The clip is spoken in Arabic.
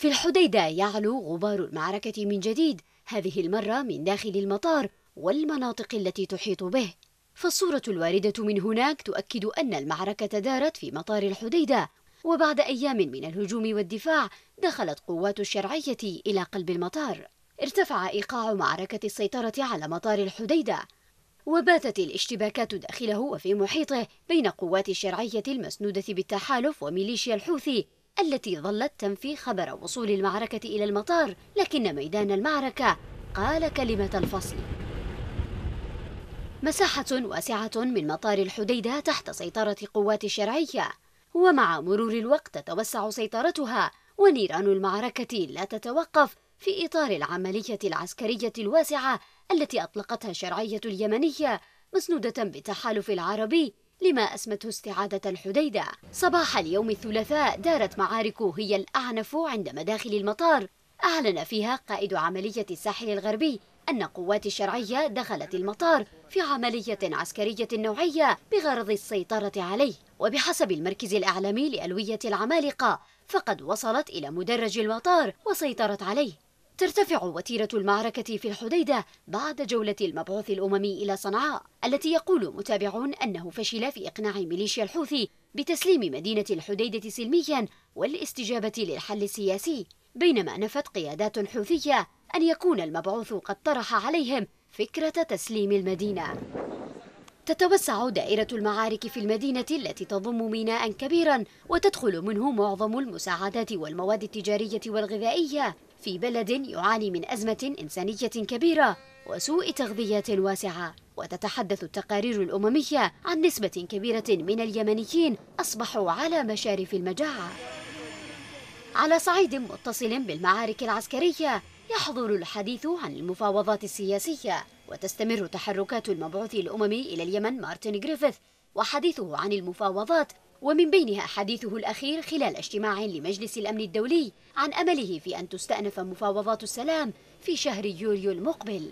في الحديدة يعلو غبار المعركة من جديد هذه المرة من داخل المطار والمناطق التي تحيط به فالصورة الواردة من هناك تؤكد أن المعركة دارت في مطار الحديدة وبعد أيام من الهجوم والدفاع دخلت قوات الشرعية إلى قلب المطار ارتفع إيقاع معركة السيطرة على مطار الحديدة وباتت الاشتباكات داخله وفي محيطه بين قوات الشرعية المسنودة بالتحالف وميليشيا الحوثي التي ظلت تنفي خبر وصول المعركة إلى المطار لكن ميدان المعركة قال كلمة الفصل مساحة واسعة من مطار الحديدة تحت سيطرة قوات الشرعية ومع مرور الوقت تتوسع سيطرتها ونيران المعركة لا تتوقف في إطار العملية العسكرية الواسعة التي أطلقتها الشرعية اليمنية مسنودة بالتحالف العربي لما أسمته استعادة الحديدة صباح اليوم الثلاثاء دارت معارك هي الأعنف عند مداخل المطار أعلن فيها قائد عملية الساحل الغربي أن قوات الشرعية دخلت المطار في عملية عسكرية نوعية بغرض السيطرة عليه وبحسب المركز الإعلامي لألوية العمالقة فقد وصلت إلى مدرج المطار وسيطرت عليه ترتفع وتيرة المعركة في الحديدة بعد جولة المبعوث الأممي إلى صنعاء التي يقول متابعون أنه فشل في إقناع ميليشيا الحوثي بتسليم مدينة الحديدة سلميا والاستجابة للحل السياسي بينما نفت قيادات حوثية أن يكون المبعوث قد طرح عليهم فكرة تسليم المدينة تتوسع دائرة المعارك في المدينة التي تضم ميناء كبيرا وتدخل منه معظم المساعدات والمواد التجارية والغذائية في بلد يعاني من أزمة إنسانية كبيرة وسوء تغذية واسعة وتتحدث التقارير الأممية عن نسبة كبيرة من اليمنيين أصبحوا على مشارف المجاعة على صعيد متصل بالمعارك العسكرية يحظر الحديث عن المفاوضات السياسية وتستمر تحركات المبعوث الأممي إلى اليمن مارتن جريفيث وحديثه عن المفاوضات ومن بينها حديثه الأخير خلال اجتماع لمجلس الأمن الدولي عن أمله في أن تستأنف مفاوضات السلام في شهر يوليو المقبل